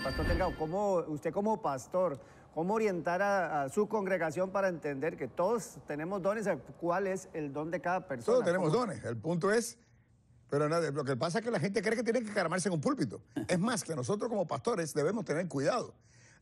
Pastor Delgado, ¿cómo, usted como pastor, cómo orientar a, su congregación para entender que todos tenemos dones, cuál es el don de cada persona? Todos tenemos dones, el punto es, pero nada, lo que pasa es que la gente cree que tiene que caramarse en un púlpito. Es más, que nosotros como pastores debemos tener cuidado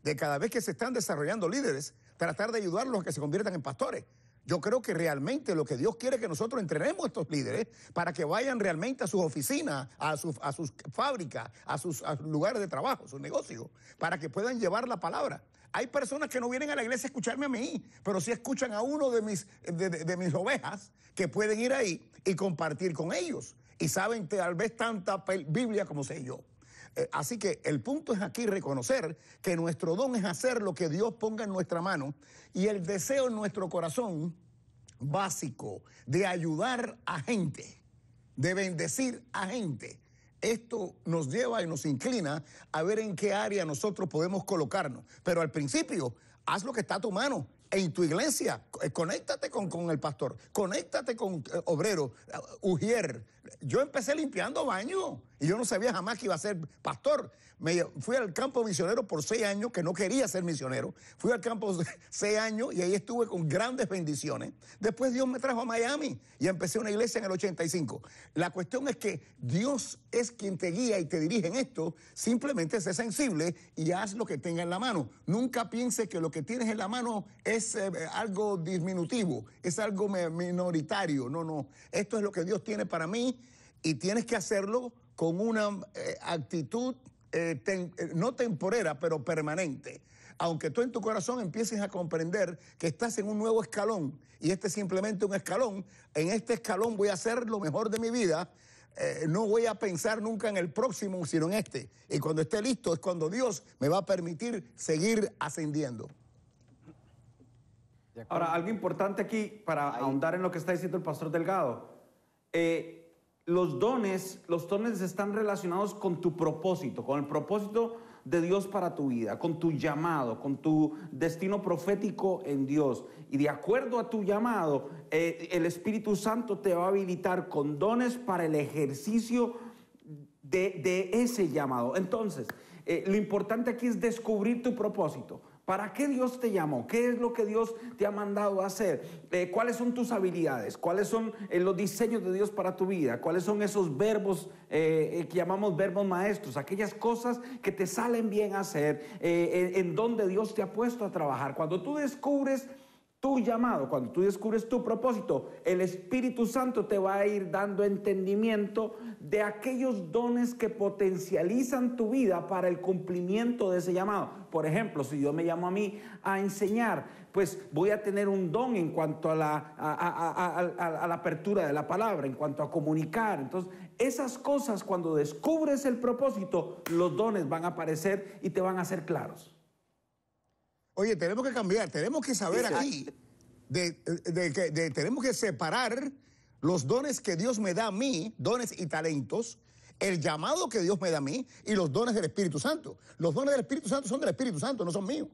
de cada vez que se están desarrollando líderes, tratar de ayudarlos a que se conviertan en pastores. Yo creo que realmente lo que Dios quiere es que nosotros entrenemos a estos líderes para que vayan realmente a sus oficinas, a sus, a sus fábricas, a sus, lugares de trabajo, sus negocios, para que puedan llevar la palabra. Hay personas que no vienen a la iglesia a escucharme a mí, pero sí escuchan a uno de mis, de, mis ovejas que pueden ir ahí y compartir con ellos. Y saben tal vez tanta Biblia como sé yo. Eh, así que el punto es aquí reconocer que nuestro don es hacer lo que Dios ponga en nuestra mano y el deseo en nuestro corazón básico de ayudar a gente, de bendecir a gente. Esto nos lleva y nos inclina a ver en qué área nosotros podemos colocarnos. Pero al principio, haz lo que está a tu mano en tu iglesia, eh, conéctate con, con, el pastor, conéctate con eh, obrero, eh, Ujier. Yo empecé limpiando baños... y yo no sabía jamás que iba a ser pastor. Me, fui al campo misionero por seis años, que no quería ser misionero. Fui al campo seis años y ahí estuve con grandes bendiciones. Después Dios me trajo a Miami y empecé una iglesia en el 85. La cuestión es que Dios es quien te guía y te dirige en esto. Simplemente sé sensible y haz lo que tenga en la mano. Nunca piense que lo que tienes en la mano es algo algo disminutivo, es algo minoritario. No, no, esto es lo que Dios tiene para mí y tienes que hacerlo con una eh, actitud eh, eh, no temporera, pero permanente. Aunque tú en tu corazón empieces a comprender que estás en un nuevo escalón y este es simplemente un escalón, en este escalón voy a hacer lo mejor de mi vida. no voy a pensar nunca en el próximo, sino en este. Y cuando esté listo es cuando Dios me va a permitir seguir ascendiendo. Ahora, algo importante aquí para ahondar en lo que está diciendo el pastor Delgado. Eh, los dones, los dones están relacionados con tu propósito, con el propósito de Dios para tu vida, con tu llamado, con tu destino profético en Dios. Y de acuerdo a tu llamado, eh, el Espíritu Santo te va a habilitar con dones para el ejercicio de, ese llamado. Entonces, eh, lo importante aquí es descubrir tu propósito. ¿Para qué Dios te llamó? ¿Qué es lo que Dios te ha mandado a hacer? Eh, ¿Cuáles son tus habilidades? ¿Cuáles son eh, los diseños de Dios para tu vida? ¿Cuáles son esos verbos eh, que llamamos verbos maestros? Aquellas cosas que te salen bien hacer, en donde Dios te ha puesto a trabajar. Cuando tú descubres tu llamado, cuando tú descubres tu propósito, el Espíritu Santo te va a ir dando entendimiento de aquellos dones que potencializan tu vida para el cumplimiento de ese llamado. Por ejemplo, si yo me llamo a mí a enseñar, pues voy a tener un don en cuanto a la, a, la apertura de la palabra, en cuanto a comunicar. Entonces, esas cosas, cuando descubres el propósito, los dones van a aparecer y te van a ser claros. Oye, tenemos que cambiar, tenemos que saber aquí, de, de, tenemos que separar los dones que Dios me da a mí, dones y talentos, el llamado que Dios me da a mí y los dones del Espíritu Santo. Los dones del Espíritu Santo son del Espíritu Santo, no son míos.